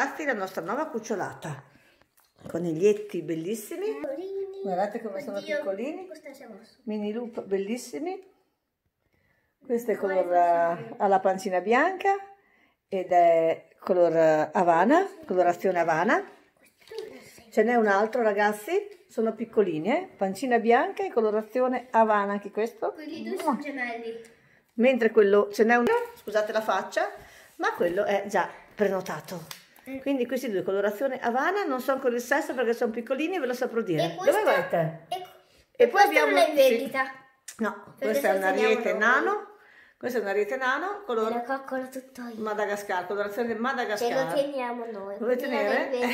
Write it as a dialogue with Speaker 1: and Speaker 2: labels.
Speaker 1: Affi la nostra nuova cucciolata. Coniglietti bellissimi. Piccolini. Guardate come Oddio. sono piccolini. Mini loop bellissimi. Questo è color è alla pancina bianca ed è color avana colorazione avana Ce n'è un altro ragazzi, sono piccolini, eh? pancina bianca e colorazione avana anche questo. Quelli due sono gemelli. Mentre quello, ce n'è un, scusate la faccia, ma quello è già prenotato.
Speaker 2: Mm. Quindi questi due, colorazione Havana, non so ancora il sesso perché sono piccolini ve lo saprò dire. E questa, Dove vai E,
Speaker 3: e, poi abbiamo... non è in vendita. Sì. No, questa è una riete nano.
Speaker 1: Questa è una rete nano, colore... La coccola tutto io. Madagascar, colorazione Madagascar. Ce lo
Speaker 3: teniamo noi. Lo Volete tenere?